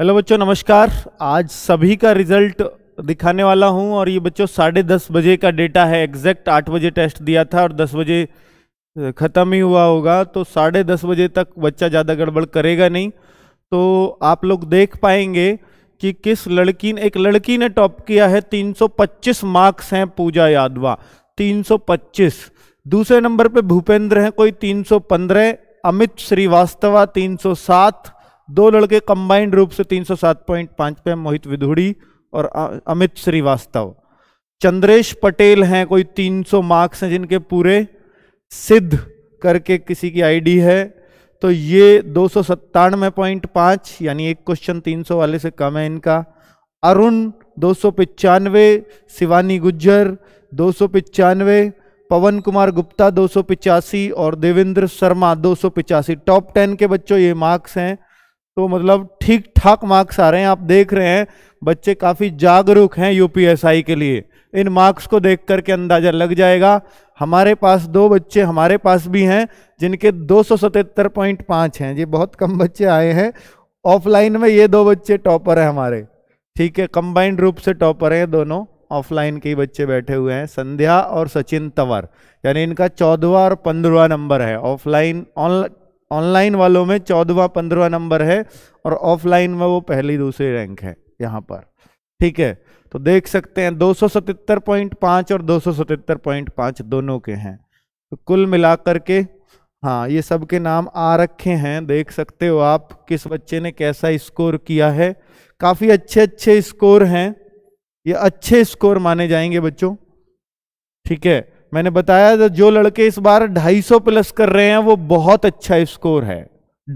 hello बच्चों नमस्कार आज सभी का रिजल्ट दिखाने वाला हूं और ये बच्चों साढ़े दस बजे का डेटा है एग्जैक्ट आठ बजे टेस्ट दिया था और दस बजे ख़त्म ही हुआ होगा तो साढ़े दस बजे तक बच्चा ज़्यादा गड़बड़ करेगा नहीं तो आप लोग देख पाएंगे कि किस लड़की ने एक लड़की ने टॉप किया है 325 मार्क्स हैं पूजा यादवा 325 दूसरे नंबर पे भूपेंद्र हैं कोई 315 अमित श्रीवास्तवा 307 दो लड़के कंबाइंड रूप से 307.5 पे मोहित विधुड़ी और अमित श्रीवास्तव चंद्रेश पटेल हैं कोई 300 मार्क्स हैं जिनके पूरे सिद्ध करके किसी की आईडी है तो ये दो पॉइंट पाँच यानी एक क्वेश्चन 300 वाले से कम है इनका अरुण दो शिवानी गुज्जर दो पवन कुमार गुप्ता दो और देवेंद्र शर्मा दो टॉप टेन के बच्चों ये मार्क्स हैं तो मतलब ठीक ठाक मार्क्स आ रहे हैं आप देख रहे हैं बच्चे काफ़ी जागरूक हैं यूपीएसआई के लिए इन मार्क्स को देख करके अंदाज़ा लग जाएगा हमारे पास दो बच्चे हमारे पास भी हैं जिनके दो हैं ये बहुत कम बच्चे आए हैं ऑफलाइन में ये दो बच्चे टॉपर हैं हमारे ठीक है कंबाइंड रूप से टॉपर हैं दोनों ऑफलाइन के ही बच्चे बैठे हुए हैं संध्या और सचिन तंवर यानी इनका चौदवा और पंद्रवा नंबर है ऑफलाइन ऑनलाइन ऑनलाइन वालों में चौदवा पंद्रवा नंबर है और ऑफलाइन में वो पहली दूसरी रैंक है यहाँ पर ठीक है तो देख सकते हैं दो और दो दोनों के हैं तो कुल मिलाकर के हाँ ये सब के नाम आ रखे हैं देख सकते हो आप किस बच्चे ने कैसा स्कोर किया है काफ़ी अच्छे अच्छे स्कोर हैं ये अच्छे स्कोर माने जाएंगे बच्चों ठीक है मैंने बताया था जो लड़के इस बार 250 प्लस कर रहे हैं वो बहुत अच्छा स्कोर है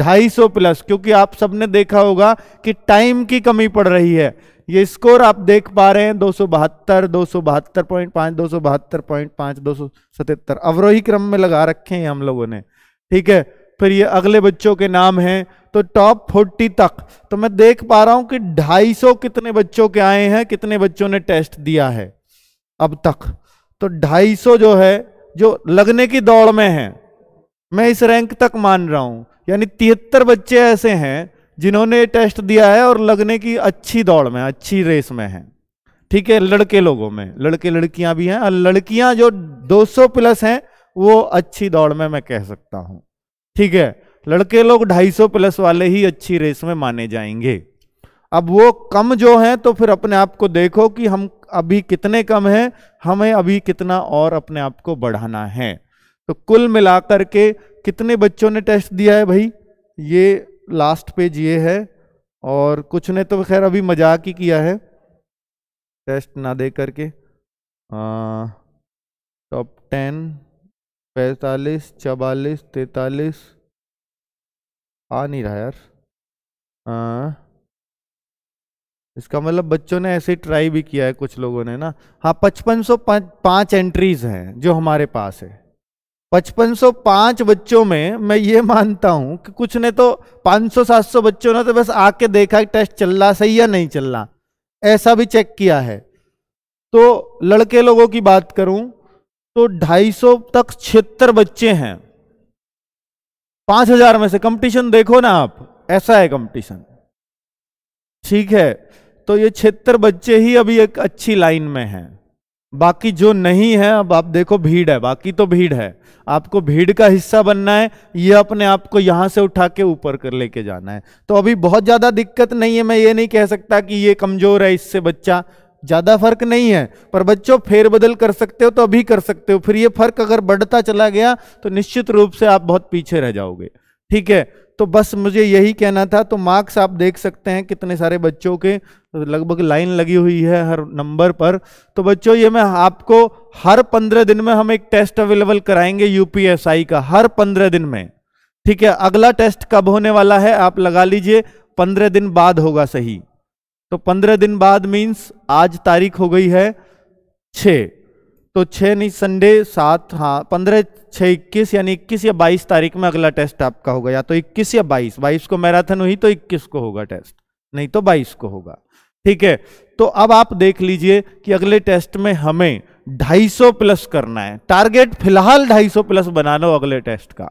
250 प्लस क्योंकि आप सबने देखा होगा कि टाइम की कमी पड़ रही है ये स्कोर आप देख पा रहे हैं दो सौ बहत्तर दो सौ बहत्तर पॉइंट पाँच दो सौ बहत्तर पॉइंट पाँच दो सौ सतहत्तर अवरोही क्रम में लगा रखे हैं हम लोगों ने ठीक है फिर ये अगले बच्चों के नाम हैं तो टॉप फोर्टी तक तो मैं देख पा रहा हूं कि 250 कितने बच्चों के आए हैं कितने बच्चों ने टेस्ट दिया है अब तक तो 250 जो है जो लगने की दौड़ में है मैं इस रैंक तक मान रहा हूं यानी तिहत्तर बच्चे ऐसे हैं जिन्होंने टेस्ट दिया है और लगने की अच्छी दौड़ में अच्छी रेस में है ठीक है लड़के लोगों में लड़के लड़कियां भी हैं और लड़कियां जो 200 प्लस हैं वो अच्छी दौड़ में मैं कह सकता हूँ ठीक है लड़के लोग 250 प्लस वाले ही अच्छी रेस में माने जाएंगे अब वो कम जो हैं तो फिर अपने आप को देखो कि हम अभी कितने कम हैं हमें अभी कितना और अपने आप को बढ़ाना है तो कुल मिलाकर के कितने बच्चों ने टेस्ट दिया है भाई ये लास्ट पेज ये है और कुछ ने तो खैर अभी मजाक ही किया है टेस्ट ना दे करके टॉप टेन पैंतालीस चवालीस तैतालीस आ नहीं रहा यार आ, इसका मतलब बच्चों ने ऐसे ट्राई भी किया है कुछ लोगों ने ना हाँ पचपन सौ एंट्रीज हैं जो हमारे पास है 5505 बच्चों में मैं ये मानता हूं कि कुछ ने तो 500-700 बच्चों ने तो बस आके देखा टेस्ट चल रहा सही या नहीं चल रहा ऐसा भी चेक किया है तो लड़के लोगों की बात करूं तो 250 तक छिहत्तर बच्चे हैं 5000 में से कंपटीशन देखो ना आप ऐसा है कंपटीशन ठीक है तो ये छिहत्तर बच्चे ही अभी एक अच्छी लाइन में हैं बाकी जो नहीं है अब आप देखो भीड़ है बाकी तो भीड़ है आपको भीड़ का हिस्सा बनना है ये अपने आप को यहां से उठा के ऊपर कर लेके जाना है तो अभी बहुत ज़्यादा दिक्कत नहीं है मैं ये नहीं कह सकता कि ये कमज़ोर है इससे बच्चा ज़्यादा फर्क नहीं है पर बच्चों फेरबदल कर सकते हो तो अभी कर सकते हो फिर ये फर्क अगर बढ़ता चला गया तो निश्चित रूप से आप बहुत पीछे रह जाओगे ठीक है तो बस मुझे यही कहना था तो मार्क्स आप देख सकते हैं कितने सारे बच्चों के लगभग लाइन लगी हुई है हर नंबर पर तो बच्चों ये मैं आपको हर पंद्रह दिन में हम एक टेस्ट अवेलेबल कराएंगे यूपीएसआई का हर पंद्रह दिन में ठीक है अगला टेस्ट कब होने वाला है आप लगा लीजिए पंद्रह दिन बाद होगा सही तो पंद्रह दिन बाद मीन्स आज तारीख हो गई है छः तो छः नहीं संडे सात हाँ पंद्रह छः इक्कीस यानी इक्कीस या बाईस तारीख में अगला टेस्ट आपका होगा या तो इक्कीस या बाईस बाईस को मैराथन हुई तो इक्कीस को होगा टेस्ट नहीं तो बाईस को होगा ठीक है तो अब आप देख लीजिए कि अगले टेस्ट में हमें 250 प्लस करना है टारगेट फिलहाल 250 प्लस बना लो अगले टेस्ट का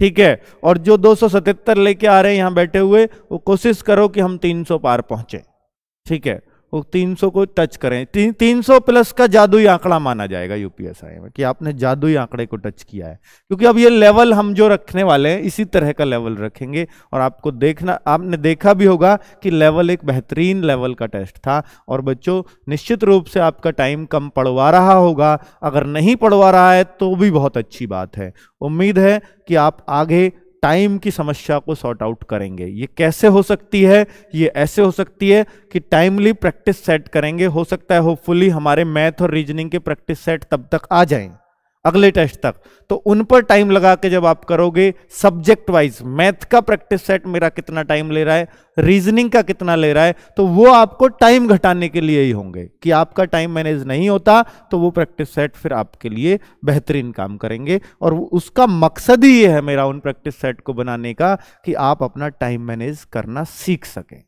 ठीक है और जो 277 लेके आ रहे हैं यहां बैठे हुए वो कोशिश करो कि हम 300 पार पहुंचे ठीक है वो 300 को टच करें तीन 300 प्लस का जादुई आंकड़ा माना जाएगा यूपीएसआई में कि आपने जादुई आंकड़े को टच किया है क्योंकि अब ये लेवल हम जो रखने वाले हैं इसी तरह का लेवल रखेंगे और आपको देखना आपने देखा भी होगा कि लेवल एक बेहतरीन लेवल का टेस्ट था और बच्चों निश्चित रूप से आपका टाइम कम पड़वा रहा होगा अगर नहीं पढ़वा रहा है तो भी बहुत अच्छी बात है उम्मीद है कि आप आगे टाइम की समस्या को सॉर्ट आउट करेंगे ये कैसे हो सकती है ये ऐसे हो सकती है कि टाइमली प्रैक्टिस सेट करेंगे हो सकता है होपफुली हमारे मैथ और रीजनिंग के प्रैक्टिस सेट तब तक आ जाएं अगले टेस्ट तक तो उन पर टाइम लगा के जब आप करोगे सब्जेक्ट वाइज मैथ का प्रैक्टिस सेट मेरा कितना टाइम ले रहा है रीजनिंग का कितना ले रहा है तो वो आपको टाइम घटाने के लिए ही होंगे कि आपका टाइम मैनेज नहीं होता तो वो प्रैक्टिस सेट फिर आपके लिए बेहतरीन काम करेंगे और उसका मकसद ही ये है मेरा उन प्रैक्टिस सेट को बनाने का कि आप अपना टाइम मैनेज करना सीख सकें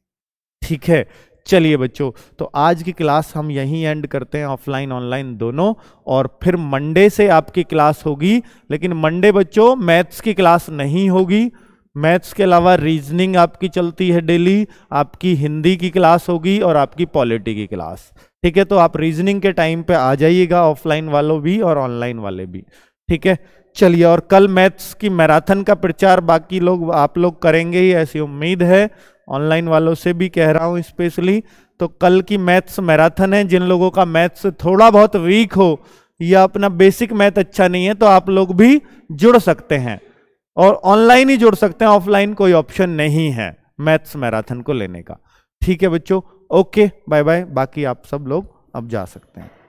ठीक है चलिए बच्चों तो आज की क्लास हम यहीं एंड करते हैं ऑफलाइन ऑनलाइन दोनों और फिर मंडे से आपकी क्लास होगी लेकिन मंडे बच्चों मैथ्स की क्लास नहीं होगी मैथ्स के अलावा रीजनिंग आपकी चलती है डेली आपकी हिंदी की क्लास होगी और आपकी पॉलिटी की क्लास ठीक है तो आप रीजनिंग के टाइम पे आ जाइएगा ऑफलाइन वालों भी और ऑनलाइन वाले भी ठीक है चलिए और कल मैथ्स की मैराथन का प्रचार बाकी लोग आप लोग करेंगे ही ऐसी उम्मीद है ऑनलाइन वालों से भी कह रहा हूँ स्पेशली तो कल की मैथ्स मैराथन है जिन लोगों का मैथ्स थोड़ा बहुत वीक हो या अपना बेसिक मैथ अच्छा नहीं है तो आप लोग भी जुड़ सकते हैं और ऑनलाइन ही जुड़ सकते हैं ऑफलाइन कोई ऑप्शन नहीं है मैथ्स मैराथन को लेने का ठीक है बच्चों ओके बाय बाय बाकी आप सब लोग अब जा सकते हैं